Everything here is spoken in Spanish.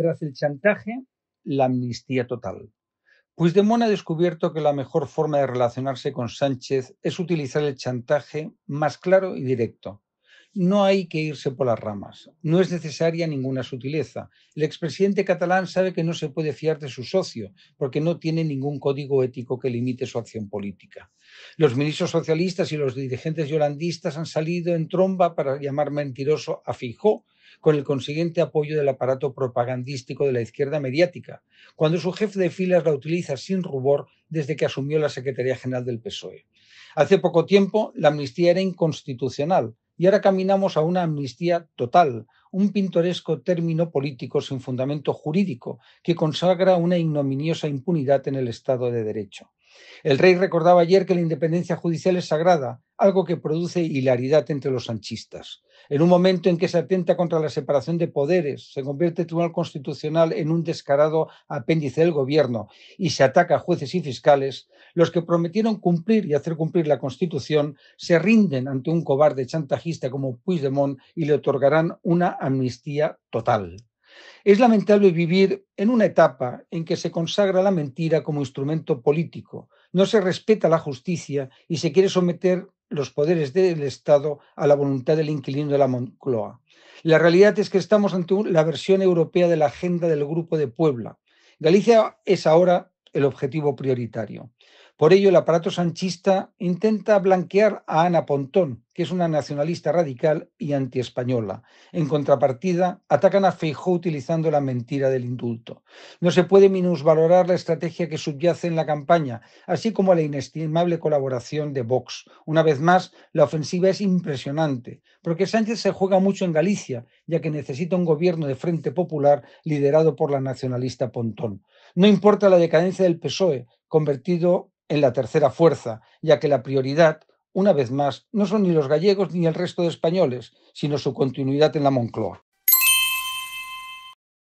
Tras el chantaje, la amnistía total. Puigdemont ha descubierto que la mejor forma de relacionarse con Sánchez es utilizar el chantaje más claro y directo. No hay que irse por las ramas. No es necesaria ninguna sutileza. El expresidente catalán sabe que no se puede fiar de su socio, porque no tiene ningún código ético que limite su acción política. Los ministros socialistas y los dirigentes yolandistas han salido en tromba para llamar mentiroso a Fijó, con el consiguiente apoyo del aparato propagandístico de la izquierda mediática, cuando su jefe de filas la utiliza sin rubor desde que asumió la Secretaría General del PSOE. Hace poco tiempo, la amnistía era inconstitucional, y ahora caminamos a una amnistía total, un pintoresco término político sin fundamento jurídico que consagra una ignominiosa impunidad en el Estado de Derecho. El rey recordaba ayer que la independencia judicial es sagrada, algo que produce hilaridad entre los sanchistas. En un momento en que se atenta contra la separación de poderes, se convierte el Tribunal Constitucional en un descarado apéndice del gobierno y se ataca a jueces y fiscales, los que prometieron cumplir y hacer cumplir la Constitución se rinden ante un cobarde chantajista como Puigdemont y le otorgarán una amnistía total. Es lamentable vivir en una etapa en que se consagra la mentira como instrumento político, no se respeta la justicia y se quiere someter los poderes del Estado a la voluntad del inquilino de la Moncloa. La realidad es que estamos ante la versión europea de la agenda del Grupo de Puebla. Galicia es ahora el objetivo prioritario. Por ello, el aparato sanchista intenta blanquear a Ana Pontón, que es una nacionalista radical y antiespañola. En contrapartida, atacan a Feijóo utilizando la mentira del indulto. No se puede minusvalorar la estrategia que subyace en la campaña, así como la inestimable colaboración de Vox. Una vez más, la ofensiva es impresionante, porque Sánchez se juega mucho en Galicia, ya que necesita un gobierno de Frente Popular liderado por la nacionalista Pontón. No importa la decadencia del PSOE, convertido en la tercera fuerza, ya que la prioridad, una vez más, no son ni los gallegos ni el resto de españoles, sino su continuidad en la Moncloa.